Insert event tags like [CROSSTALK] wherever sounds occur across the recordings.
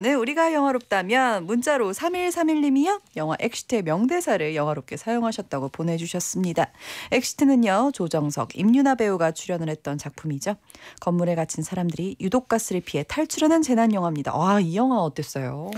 네, 우리가 영화롭다면 문자로 3131님이요. 영화 엑시트의 명대사를 영화롭게 사용하셨다고 보내주셨습니다. 엑시트는요. 조정석, 임윤아 배우가 출연을 했던 작품이죠. 건물에 갇힌 사람들이 유독가스를 피해 탈출하는 재난영화입니다. 아, 이 영화 어땠어요?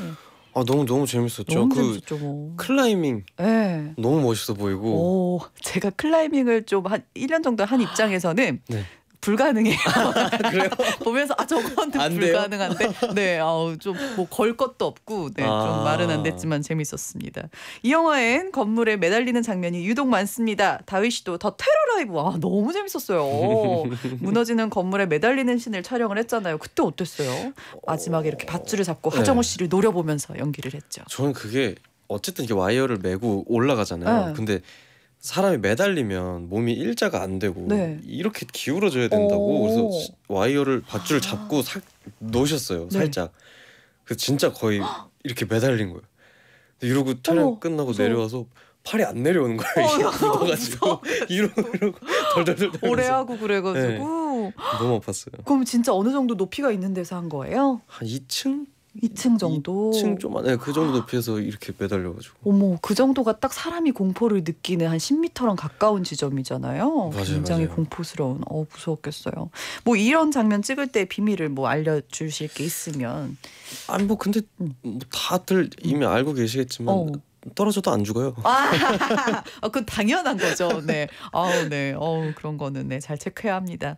아 너무 너무 재밌었죠. 너무 그 재밌었죠, 뭐. 클라이밍. 네. 너무 멋있어 보이고. 오, 제가 클라이밍을 좀한 1년 정도 한 입장에서는 네. 불가능해요. [LAUGHS] 아, [LAUGHS] 보면서 아 저건 불가능한데, 네, 아 좀뭐 걸 것도 없고, 네, 아좀 아. 말은 안 됐지만 재밌었습니다. 이 영화엔 건물에 매달리는 장면이 유독 많습니다. 다윗 씨도 더 테러 라이브, 아 너무 재밌었어요. [LAUGHS] 무너지는 건물에 매달리는 신을 촬영을 했잖아요. 그때 어땠어요? 마지막에 이렇게 밧줄을 잡고 어, 네. 하정우 씨를 노려보면서 연기를 했죠. 저는 그게 어쨌든 이게 와이어를 메고 올라가잖아요. 네. 근데 사람이 매달리면 몸이 일자가 안 되고 네. 이렇게 기울어져야 된다고 그래서 와이어를 밧줄을 아. 잡고 살 놓으셨어요 네. 살짝 그 진짜 거의 [GASPS] 이렇게 매달린 거예요 근데 이러고 촬영 끝나고 무 내려와서 팔이 안 내려오는 거예요 어, 이게 어, 굳어가지고 [LAUGHS] 이러고 이러고 [GASPS] 덜덜덜 오래 하고 그래가지고 네. 너무 아팠어요 그럼 진짜 어느 정도 높이가 있는 데서 한 거예요? 한 2층 2층 정도. 2층 좀만, 네, 그 정도 높이에서 이렇게 매달려가지고. 어머, 그 정도가 딱 사람이 공포를 느끼는 한 10m랑 가까운 지점이잖아요. 맞아요, 굉장히 맞아요. 공포스러운. 어, 무서웠겠어요. 뭐 이런 장면 찍을 때 비밀을 뭐 알려주실 게 있으면. 아니 뭐 근데 음. 뭐 다들 이미 음. 알고 계시겠지만 어. 떨어져도 안 죽어요. 아, [LAUGHS] 어, 그건 당연한 거죠. 네. 아 네. 어 그런 거는 네, 잘 체크해야 합니다.